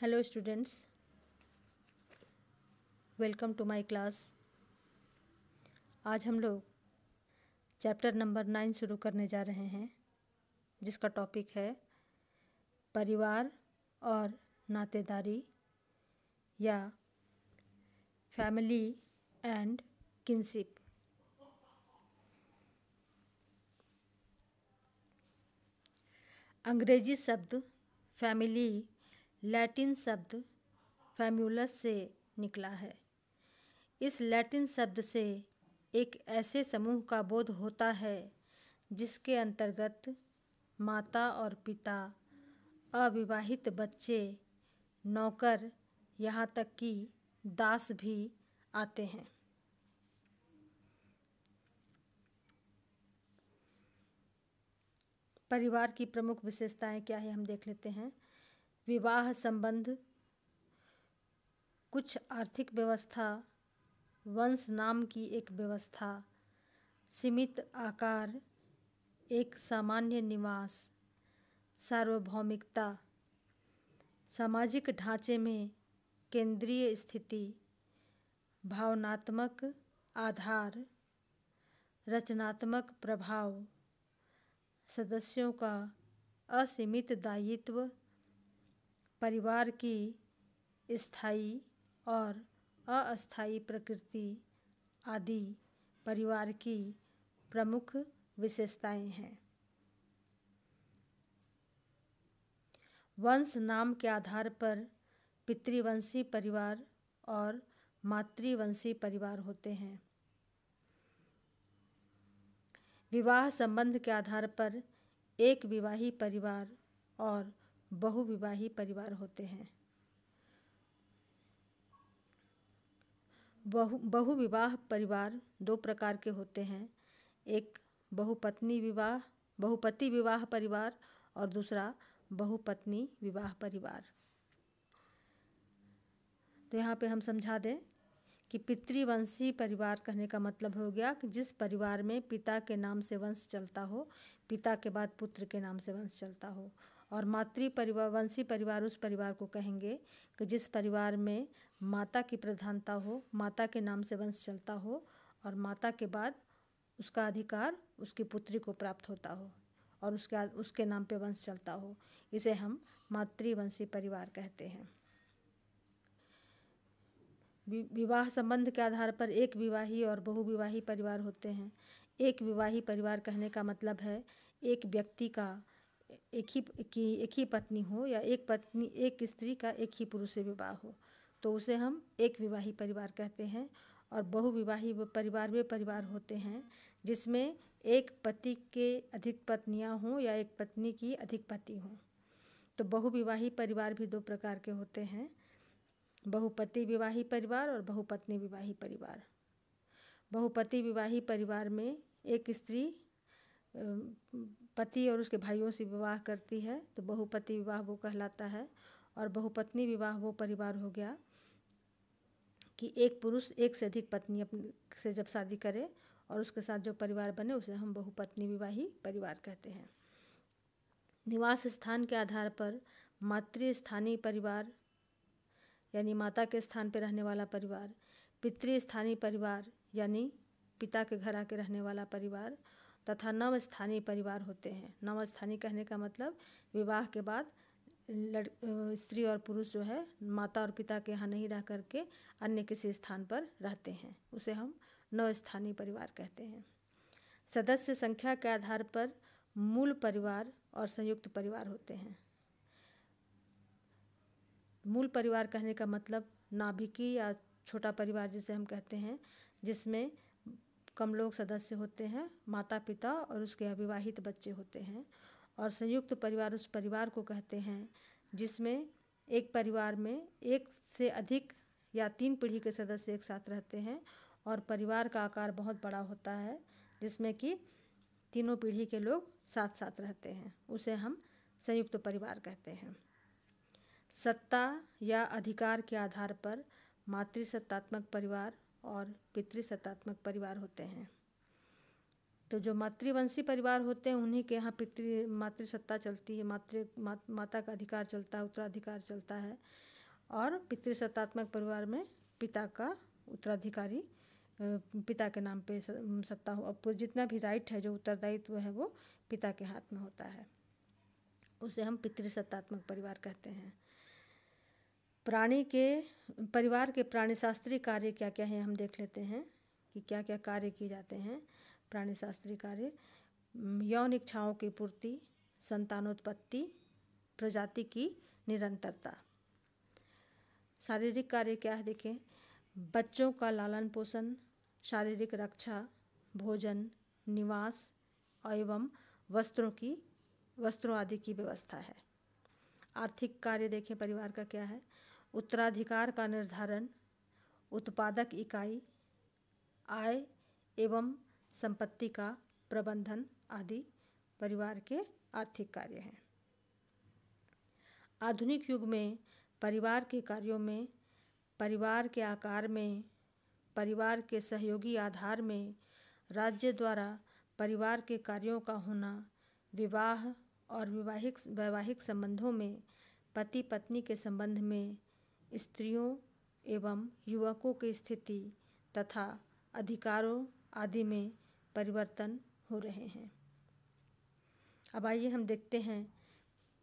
hello students welcome to my class आज हम लोग चैप्टर नंबर नाइन शुरू करने जा रहे हैं जिसका टॉपिक है परिवार और नातेदारी या फैमिली एंड किनशिप अंग्रेजी शब्द फैमिली लैटिन शब्द फैम्यूलस से निकला है इस लैटिन शब्द से एक ऐसे समूह का बोध होता है जिसके अंतर्गत माता और पिता अविवाहित बच्चे नौकर यहाँ तक कि दास भी आते हैं परिवार की प्रमुख विशेषताएं क्या है हम देख लेते हैं विवाह संबंध कुछ आर्थिक व्यवस्था वंश नाम की एक व्यवस्था सीमित आकार एक सामान्य निवास सार्वभौमिकता सामाजिक ढांचे में केंद्रीय स्थिति भावनात्मक आधार रचनात्मक प्रभाव सदस्यों का असीमित दायित्व परिवार की स्थायी और अस्थाई प्रकृति आदि परिवार की प्रमुख विशेषताएं हैं वंश नाम के आधार पर पितृवंशी परिवार और मातृवंशी परिवार होते हैं विवाह संबंध के आधार पर एक विवाही परिवार और बहुविवाही परिवार होते हैं बहु बहुविवाह परिवार दो प्रकार के होते हैं एक बहुपत्नी विवाह बहुपति विवाह परिवार और दूसरा बहुपत्नी विवाह परिवार तो यहाँ पे हम समझा दें कि पितृवंशी परिवार कहने का मतलब हो गया कि जिस परिवार में पिता के नाम से वंश चलता हो पिता के बाद पुत्र के नाम से वंश चलता हो और मातृ परिवार वंशी परिवार उस परिवार को कहेंगे कि जिस परिवार में माता की प्रधानता हो माता के नाम से वंश चलता हो और माता के बाद उसका अधिकार उसकी पुत्री को प्राप्त होता हो और उसके उसके नाम पे वंश चलता हो इसे हम मातृवंशी परिवार कहते हैं विवाह संबंध के आधार पर एक विवाही और बहुविवाही परिवार होते हैं एक विवाही परिवार कहने का मतलब है एक व्यक्ति का एक ही की एक ही पत्नी हो या एक पत्नी एक स्त्री का एक ही पुरुष से विवाह हो तो उसे हम एक विवाही परिवार कहते हैं और बहुविवाही परिवार वे परिवार होते हैं जिसमें एक पति के अधिक पत्नियां हों या एक पत्नी की अधिक पति हों तो बहुविवाही परिवार भी दो प्रकार के होते हैं बहुपति विवाही परिवार और बहुपत्नी विवाही परिवार बहुपति विवाही परिवार में एक स्त्री पति और उसके भाइयों से विवाह करती है तो बहुपति विवाह वो कहलाता है और बहुपत्नी विवाह वो परिवार हो गया कि एक पुरुष एक से अधिक पत्नी अपने से जब शादी करे और उसके साथ जो परिवार बने उसे हम बहुपत्नी विवाही परिवार कहते हैं निवास स्थान के आधार पर मातृ स्थानीय परिवार यानी माता के स्थान पर रहने वाला परिवार पितृ स्थानीय परिवार यानी पिता के घर आके रहने वाला परिवार तथा नवस्थानीय परिवार होते हैं नवस्थानीय कहने का मतलब विवाह के बाद लड़ स्त्री और पुरुष जो है माता और पिता के यहाँ नहीं रह करके अन्य किसी स्थान पर रहते हैं उसे हम नवस्थानीय परिवार कहते हैं सदस्य संख्या के आधार पर मूल परिवार और संयुक्त परिवार होते हैं मूल परिवार कहने का मतलब नाभिकी या छोटा परिवार जिसे हम कहते हैं जिसमें कम लोग सदस्य होते हैं माता पिता और उसके अविवाहित बच्चे होते हैं और संयुक्त परिवार उस परिवार को कहते हैं जिसमें एक परिवार में एक से अधिक या तीन पीढ़ी के सदस्य एक साथ रहते हैं और परिवार का आकार बहुत बड़ा होता है जिसमें कि तीनों पीढ़ी के लोग साथ साथ रहते हैं उसे हम संयुक्त परिवार कहते हैं सत्ता या अधिकार के आधार पर मातृसत्तात्मक परिवार और पितृसत्तात्मक परिवार होते हैं तो जो मातृवंशी परिवार होते हैं उन्हीं के यहाँ पितृ मातृसत्ता चलती है मातृ मा, माता का अधिकार चलता है उत्तराधिकार चलता है और पितृसत्तात्मक परिवार में पिता का उत्तराधिकारी पिता के नाम पे सत्ता हो अब जितना भी राइट है जो उत्तरदायित्व है वो पिता के हाथ में होता है उसे हम पितृसत्तात्मक परिवार कहते हैं प्राणी के परिवार के प्राणी शास्त्रीय कार्य क्या क्या हैं हम देख लेते हैं कि क्या क्या कार्य किए जाते हैं प्राणी शास्त्रीय कार्य यौन इच्छाओं की पूर्ति संतानोत्पत्ति प्रजाति की निरंतरता शारीरिक कार्य क्या है देखें बच्चों का लालन पोषण शारीरिक रक्षा भोजन निवास एवं वस्त्रों की वस्त्रों आदि की व्यवस्था है आर्थिक कार्य देखें परिवार का क्या है उत्तराधिकार का निर्धारण उत्पादक इकाई आय एवं संपत्ति का प्रबंधन आदि परिवार के आर्थिक कार्य हैं आधुनिक युग में परिवार के कार्यों में परिवार के आकार में परिवार के सहयोगी आधार में राज्य द्वारा परिवार के कार्यों का होना विवाह और विवाहिक वैवाहिक संबंधों में पति पत्नी के संबंध में स्त्रियों एवं युवकों की स्थिति तथा अधिकारों आदि में परिवर्तन हो रहे हैं अब आइए हम देखते हैं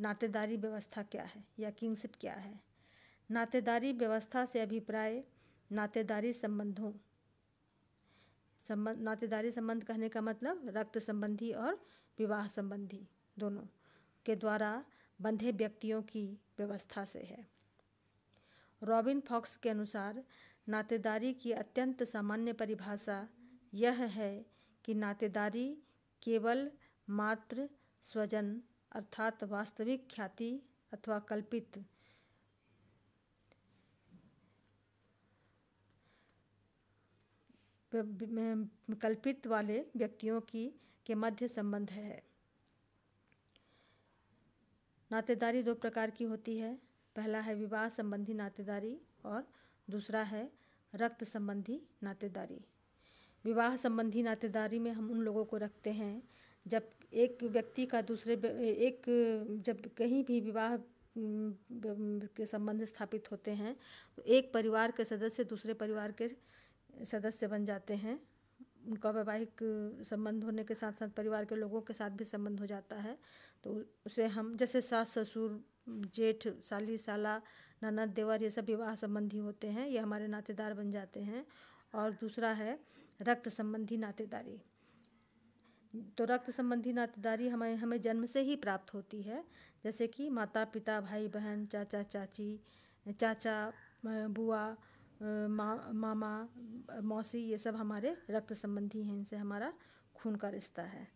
नातेदारी व्यवस्था क्या है या किंगशिप क्या है नातेदारी व्यवस्था से अभिप्राय नातेदारी संबंधों संबंध नातेदारी संबंध कहने का मतलब रक्त संबंधी और विवाह संबंधी दोनों के द्वारा बंधे व्यक्तियों की व्यवस्था से है रॉबिन फॉक्स के अनुसार नातेदारी की अत्यंत सामान्य परिभाषा यह है कि नातेदारी केवल मात्र स्वजन अर्थात वास्तविक ख्याति अथवा कल्पित कल्पित वाले व्यक्तियों की के मध्य संबंध है नातेदारी दो प्रकार की होती है पहला है विवाह संबंधी नातेदारी और दूसरा है रक्त संबंधी नातेदारी विवाह संबंधी नातेदारी में हम उन लोगों को रखते हैं जब एक व्यक्ति का दूसरे एक जब कहीं भी विवाह के संबंध स्थापित होते हैं तो एक परिवार के सदस्य दूसरे परिवार के सदस्य बन जाते हैं उनका वैवाहिक संबंध होने के साथ साथ परिवार के लोगों के साथ भी संबंध हो जाता है तो उसे हम जैसे सास ससुर जेठ साली साला ननद देवर ये सब विवाह संबंधी होते हैं ये हमारे नातेदार बन जाते हैं और दूसरा है रक्त संबंधी नातेदारी तो रक्त संबंधी नातेदारी हमें हमें जन्म से ही प्राप्त होती है जैसे कि माता पिता भाई बहन चाचा चाची चाचा बुआ मा, मामा मौसी ये सब हमारे रक्त संबंधी हैं इनसे हमारा खून का रिश्ता है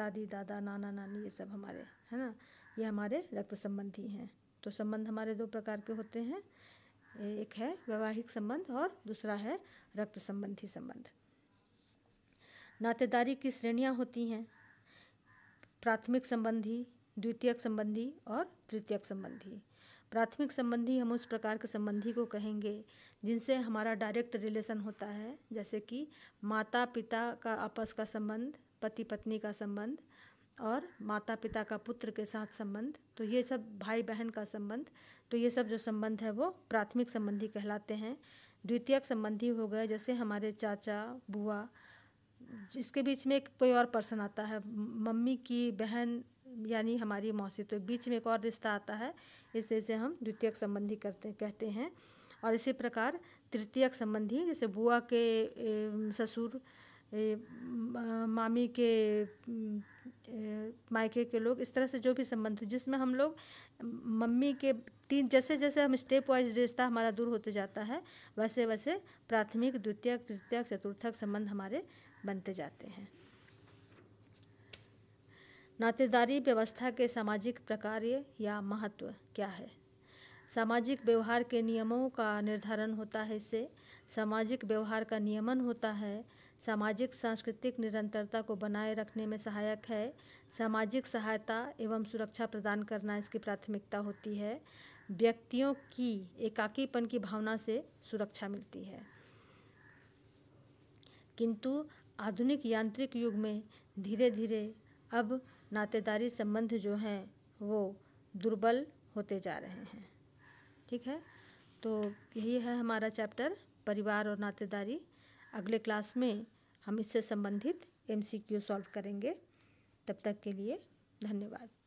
दादी दादा नाना नानी ये सब हमारे है ना ये हमारे रक्त संबंधी हैं तो संबंध हमारे दो प्रकार के होते हैं एक है वैवाहिक संबंध और दूसरा है रक्त संबंधी संबंध नातेदारी की श्रेणियाँ होती हैं प्राथमिक संबंधी द्वितीयक संबंधी और तृतीयक संबंधी प्राथमिक संबंधी हम उस प्रकार के संबंधी को कहेंगे जिनसे हमारा डायरेक्ट रिलेशन होता है जैसे कि माता पिता का आपस का संबंध पति पत्नी का संबंध और माता पिता का पुत्र के साथ संबंध तो ये सब भाई बहन का संबंध तो ये सब जो संबंध है वो प्राथमिक संबंधी कहलाते हैं द्वितीयक संबंधी हो गए जैसे हमारे चाचा बुआ जिसके बीच में एक कोई और पर्सन आता है मम्मी की बहन यानी हमारी मौसी तो एक बीच में एक और रिश्ता आता है तरह से हम द्वितीयक संबंधी करते कहते हैं और इसी प्रकार तृतीयक संबंधी जैसे बुआ के ससुर मामी के मायके के लोग इस तरह से जो भी संबंध हो जिसमें हम लोग मम्मी के तीन जैसे जैसे हम स्टेप वाइज रिश्ता हमारा दूर होते जाता है वैसे वैसे प्राथमिक द्वितीयक तृतीय चतुर्थक संबंध हमारे बनते जाते हैं नातेदारी व्यवस्था के सामाजिक प्रकार्य या महत्व क्या है सामाजिक व्यवहार के नियमों का निर्धारण होता है इससे सामाजिक व्यवहार का नियमन होता है सामाजिक सांस्कृतिक निरंतरता को बनाए रखने में सहायक है सामाजिक सहायता एवं सुरक्षा प्रदान करना इसकी प्राथमिकता होती है व्यक्तियों की एकाकीपन की भावना से सुरक्षा मिलती है किंतु आधुनिक यांत्रिक युग में धीरे धीरे अब नातेदारी संबंध जो हैं वो दुर्बल होते जा रहे हैं ठीक है तो यही है हमारा चैप्टर परिवार और नातेदारी अगले क्लास में हम इससे संबंधित एम सॉल्व करेंगे तब तक के लिए धन्यवाद